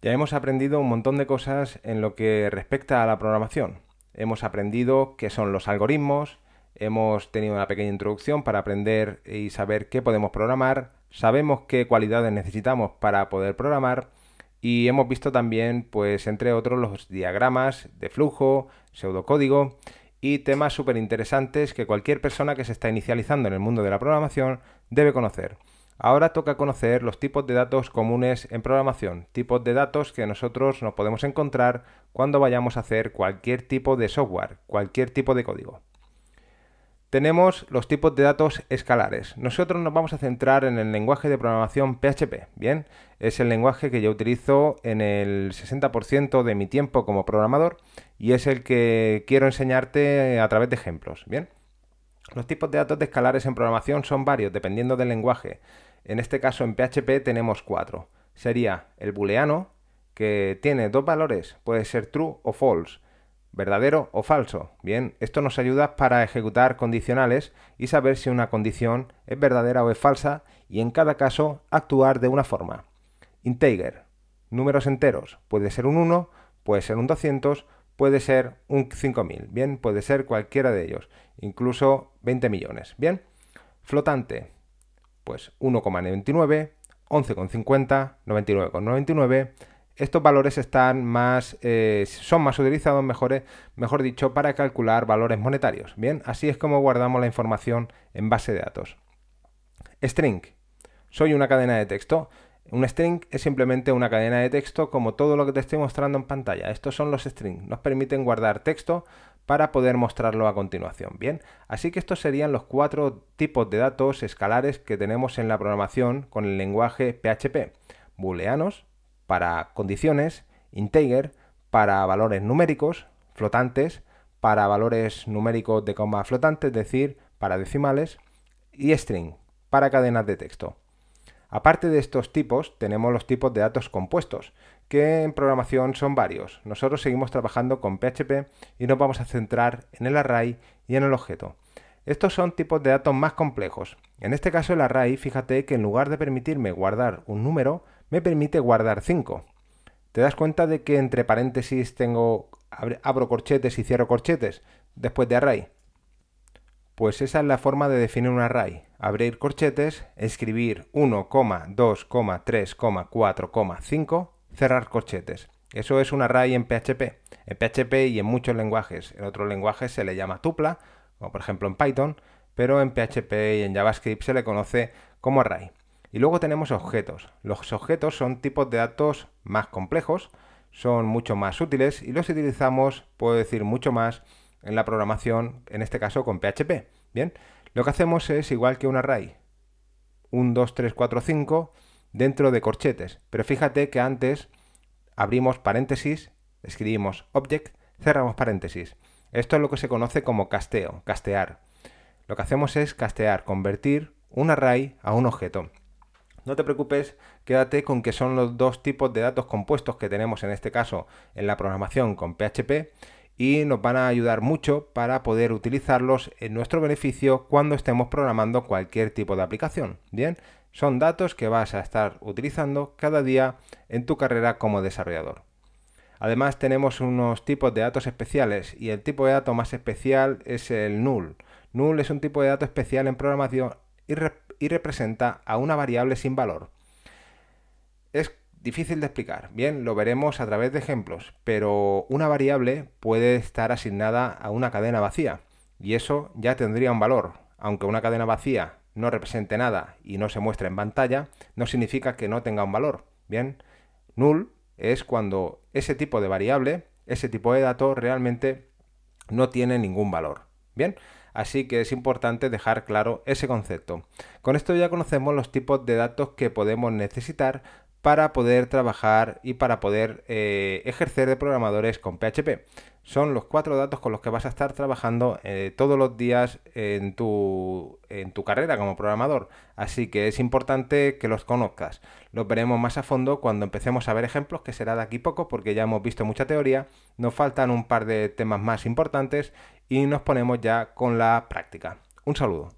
Ya hemos aprendido un montón de cosas en lo que respecta a la programación. Hemos aprendido qué son los algoritmos, hemos tenido una pequeña introducción para aprender y saber qué podemos programar, sabemos qué cualidades necesitamos para poder programar y hemos visto también, pues entre otros, los diagramas de flujo, pseudocódigo y temas súper interesantes que cualquier persona que se está inicializando en el mundo de la programación debe conocer. Ahora toca conocer los tipos de datos comunes en programación, tipos de datos que nosotros nos podemos encontrar cuando vayamos a hacer cualquier tipo de software, cualquier tipo de código. Tenemos los tipos de datos escalares. Nosotros nos vamos a centrar en el lenguaje de programación PHP, ¿bien? Es el lenguaje que yo utilizo en el 60% de mi tiempo como programador y es el que quiero enseñarte a través de ejemplos, ¿bien? Los tipos de datos de escalares en programación son varios, dependiendo del lenguaje. En este caso en PHP tenemos cuatro. Sería el booleano, que tiene dos valores, puede ser true o false, verdadero o falso. Bien, esto nos ayuda para ejecutar condicionales y saber si una condición es verdadera o es falsa y en cada caso actuar de una forma. Integer, números enteros, puede ser un 1, puede ser un 200, puede ser un 5000, bien, puede ser cualquiera de ellos, incluso 20 millones, bien. Flotante, pues 1,99, 11,50, 99,99. Estos valores están más, eh, son más utilizados, eh, mejor dicho, para calcular valores monetarios. Bien, así es como guardamos la información en base de datos. String. Soy una cadena de texto. Un string es simplemente una cadena de texto como todo lo que te estoy mostrando en pantalla. Estos son los strings. Nos permiten guardar texto para poder mostrarlo a continuación. Bien, así que estos serían los cuatro tipos de datos escalares que tenemos en la programación con el lenguaje PHP. Booleanos para condiciones, integer para valores numéricos, flotantes para valores numéricos de coma flotante, es decir, para decimales, y string para cadenas de texto. Aparte de estos tipos, tenemos los tipos de datos compuestos, que en programación son varios. Nosotros seguimos trabajando con PHP y nos vamos a centrar en el array y en el objeto. Estos son tipos de datos más complejos. En este caso el array, fíjate que en lugar de permitirme guardar un número, me permite guardar 5. Te das cuenta de que entre paréntesis tengo abro corchetes y cierro corchetes después de array. Pues esa es la forma de definir un array. Abrir corchetes, escribir 1, 2, 3, 4, 5, cerrar corchetes. Eso es un array en PHP. En PHP y en muchos lenguajes. En otros lenguajes se le llama tupla, como por ejemplo en Python, pero en PHP y en JavaScript se le conoce como array. Y luego tenemos objetos. Los objetos son tipos de datos más complejos, son mucho más útiles y los utilizamos, puedo decir, mucho más en la programación, en este caso con PHP. Bien, lo que hacemos es igual que un array, 1 2, 3, 4, 5 dentro de corchetes. Pero fíjate que antes abrimos paréntesis, escribimos object, cerramos paréntesis. Esto es lo que se conoce como casteo, castear. Lo que hacemos es castear, convertir un array a un objeto. No te preocupes, quédate con que son los dos tipos de datos compuestos que tenemos en este caso en la programación con PHP y nos van a ayudar mucho para poder utilizarlos en nuestro beneficio cuando estemos programando cualquier tipo de aplicación. Bien, son datos que vas a estar utilizando cada día en tu carrera como desarrollador. Además tenemos unos tipos de datos especiales y el tipo de dato más especial es el null. Null es un tipo de dato especial en programación y, representa a una variable sin valor. Es difícil de explicar. Bien, lo veremos a través de ejemplos, pero una variable puede estar asignada a una cadena vacía y eso ya tendría un valor. Aunque una cadena vacía no represente nada y no se muestra en pantalla, no significa que no tenga un valor. Bien, null es cuando ese tipo de variable, ese tipo de dato realmente no tiene ningún valor. Bien, así que es importante dejar claro ese concepto. Con esto ya conocemos los tipos de datos que podemos necesitar para poder trabajar y para poder eh, ejercer de programadores con PHP. Son los cuatro datos con los que vas a estar trabajando eh, todos los días en tu, en tu carrera como programador. Así que es importante que los conozcas. Los veremos más a fondo cuando empecemos a ver ejemplos, que será de aquí poco, porque ya hemos visto mucha teoría. Nos faltan un par de temas más importantes y nos ponemos ya con la práctica. Un saludo.